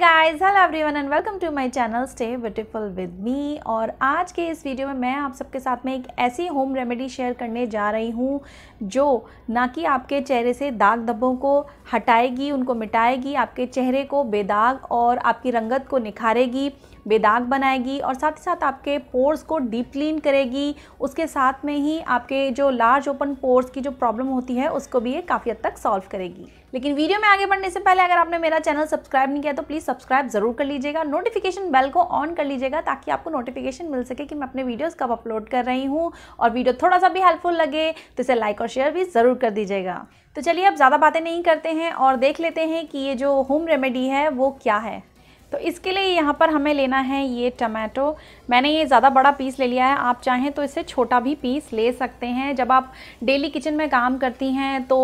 guys hello everyone and welcome to my channel stay beautiful with me और आज के इस वीडियो में मैं आप सबके साथ में एक ऐसी होम रेमेडी शेयर करने जा रही हूँ जो ना कि आपके चेहरे से दाग धब्बों को हटाएगी उनको मिटाएगी आपके चेहरे को बेदाग और आपकी रंगत को निखारेगी बेदाग बनाएगी और साथ ही साथ आपके पोर्स को डीप क्लीन करेगी उसके साथ में ही आपके जो लार्ज ओपन पोर्स की जो प्रॉब्लम होती है उसको भी ये काफ़ी हद तक सॉल्व करेगी लेकिन वीडियो में आगे बढ़ने से पहले अगर आपने मेरा चैनल सब्सक्राइब नहीं किया तो प्लीज़ सब्सक्राइब ज़रूर कर लीजिएगा नोटिफिकेशन बेल को ऑन कर लीजिएगा ताकि आपको नोटिफिकेशन मिल सके कि मैं अपने वीडियोस कब अपलोड कर रही हूँ और वीडियो थोड़ा सा भी हेल्पफुल लगे तो इसे लाइक और शेयर भी ज़रूर कर दीजिएगा तो चलिए अब ज़्यादा बातें नहीं करते हैं और देख लेते हैं कि ये जो होम रेमेडी है वो क्या है तो इसके लिए यहाँ पर हमें लेना है ये टमाटो मैंने ये ज़्यादा बड़ा पीस ले लिया है आप चाहें तो इससे छोटा भी पीस ले सकते हैं जब आप डेली किचन में काम करती हैं तो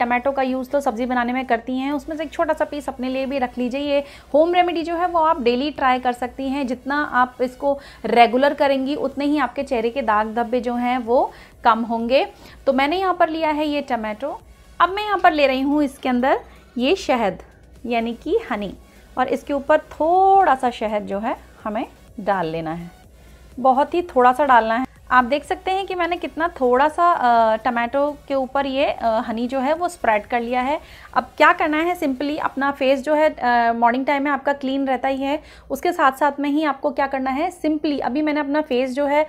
टमाटो का यूज़ तो सब्ज़ी बनाने में करती हैं उसमें से एक छोटा सा पीस अपने लिए भी रख लीजिए ये होम रेमेडी जो है वो आप डेली ट्राई कर सकती हैं जितना आप इसको रेगुलर करेंगी उतने ही आपके चेहरे के दाग धब्बे जो हैं वो कम होंगे तो मैंने यहाँ पर लिया है ये टमाटो अब मैं यहाँ पर ले रही हूँ इसके अंदर ये शहद यानी कि हनी और इसके ऊपर थोड़ा सा शहद जो है हमें डाल लेना है बहुत ही थोड़ा सा डालना है आप देख सकते हैं कि मैंने कितना थोड़ा सा टमाटो के ऊपर ये हनी जो है वो स्प्रेड कर लिया है अब क्या करना है सिंपली अपना फेस जो है मॉर्निंग टाइम में आपका क्लीन रहता ही है उसके साथ साथ में ही आपको क्या करना है सिंपली अभी मैंने अपना फेस जो है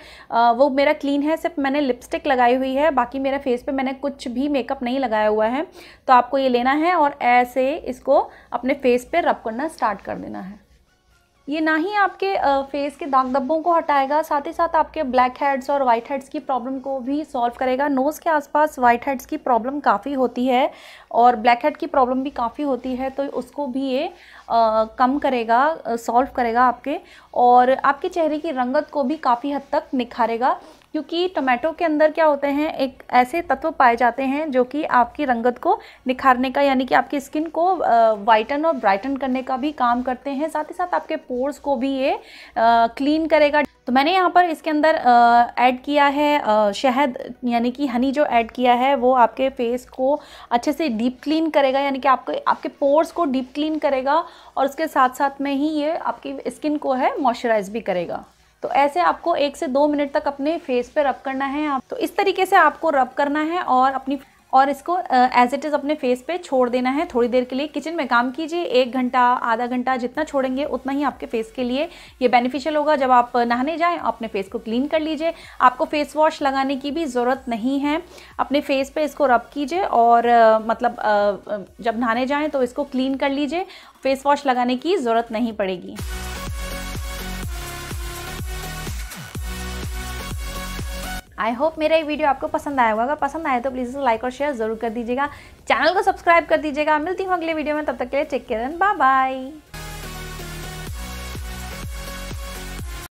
वो मेरा क्लीन है सिर्फ मैंने लिपस्टिक लगाई हुई है बाकी मेरे फेस पर मैंने कुछ भी मेकअप नहीं लगाया हुआ है तो आपको ये लेना है और ऐसे इसको अपने फेस पर रब करना स्टार्ट कर देना है ये ना ही आपके फेस के दाग धब्बों को हटाएगा साथ ही साथ आपके ब्लैक हेड्स और वाइट हेड्स की प्रॉब्लम को भी सॉल्व करेगा नोज़ के आसपास वाइट हेड्स की प्रॉब्लम काफ़ी होती है और ब्लैक हेड की प्रॉब्लम भी काफ़ी होती है तो उसको भी ये आ, कम करेगा सॉल्व करेगा आपके और आपके चेहरे की रंगत को भी काफ़ी हद तक निखारेगा क्योंकि टोमेटो के अंदर क्या होते हैं एक ऐसे तत्व पाए जाते हैं जो कि आपकी रंगत को निखारने का यानी कि आपकी स्किन को वाइटन और ब्राइटन करने का भी काम करते हैं साथ ही साथ आपके पोर्स को भी ये क्लीन करेगा तो मैंने यहाँ पर इसके अंदर ऐड किया है शहद यानी कि हनी जो ऐड किया है वो आपके फेस को अच्छे से डीप क्लीन करेगा यानी कि आपके आपके पोर्स को डीप क्लीन करेगा और उसके साथ साथ में ही ये आपकी स्किन को है मॉइस्चराइज भी करेगा तो ऐसे आपको एक से दो मिनट तक अपने फेस पे रब करना है आप तो इस तरीके से आपको रब करना है और अपनी और इसको एज इट इज़ अपने फेस पे छोड़ देना है थोड़ी देर के लिए किचन में काम कीजिए एक घंटा आधा घंटा जितना छोड़ेंगे उतना ही आपके फेस के लिए ये बेनिफिशियल होगा जब आप नहाने जाएं अपने फेस को क्लीन कर लीजिए आपको फेस वॉश लगाने की भी ज़रूरत नहीं है अपने फेस पे इसको रब कीजिए और आ, मतलब आ, जब नहाने जाएँ तो इसको क्लीन कर लीजिए फेस वॉश लगाने की ज़रूरत नहीं पड़ेगी आई होप मेरा ये वीडियो आपको पसंद आया होगा अगर पसंद आया तो प्लीज़ इसे लाइक और शेयर ज़रूर कर दीजिएगा चैनल को सब्सक्राइब कर दीजिएगा मिलती हूँ अगले वीडियो में तब तक के लिए take care and bye bye